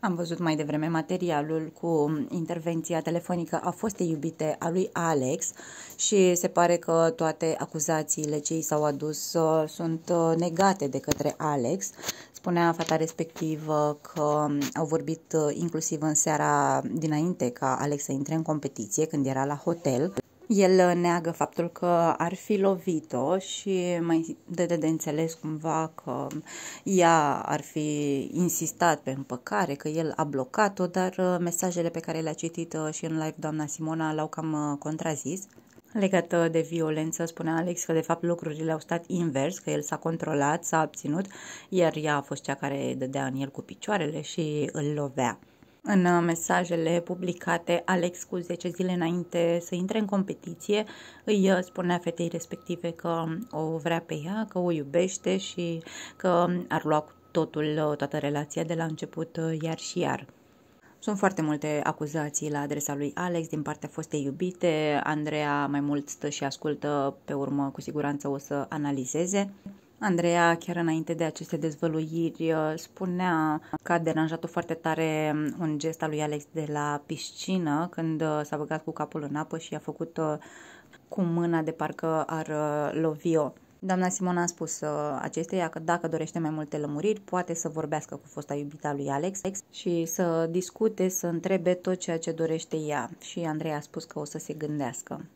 Am văzut mai devreme materialul cu intervenția telefonică a fostei iubite a lui Alex și se pare că toate acuzațiile ce i s-au adus uh, sunt uh, negate de către Alex. Spunea fata respectivă că um, au vorbit uh, inclusiv în seara dinainte ca Alex să intre în competiție, când era la hotel. El uh, neagă faptul că ar fi lovit-o și mai dă de înțeles cumva că ea ar fi insistat pe împăcare, că el a blocat-o, dar uh, mesajele pe care le-a citit uh, și în live doamna Simona l-au cam contrazis. Legată de violență, spunea Alex că de fapt lucrurile au stat invers, că el s-a controlat, s-a abținut, iar ea a fost cea care dădea în el cu picioarele și îl lovea. În uh, mesajele publicate, Alex cu 10 zile înainte să intre în competiție, îi uh, spunea fetei respective că um, o vrea pe ea, că o iubește și că um, ar lua cu totul, uh, toată relația de la început, iar și iar. Sunt foarte multe acuzații la adresa lui Alex din partea fostei iubite. Andreea mai mult stă și ascultă, pe urmă cu siguranță o să analizeze. Andreea, chiar înainte de aceste dezvăluiri, uh, spunea că a deranjat-o foarte tare um, un gest al lui Alex de la piscină, când uh, s-a băgat cu capul în apă și a făcut uh, cu mâna de parcă ar lovi-o. Doamna Simona a spus acesteia că dacă dorește mai multe lămuriri, poate să vorbească cu fosta iubita lui Alex și să discute, să întrebe tot ceea ce dorește ea. Și Andreea a spus că o să se gândească.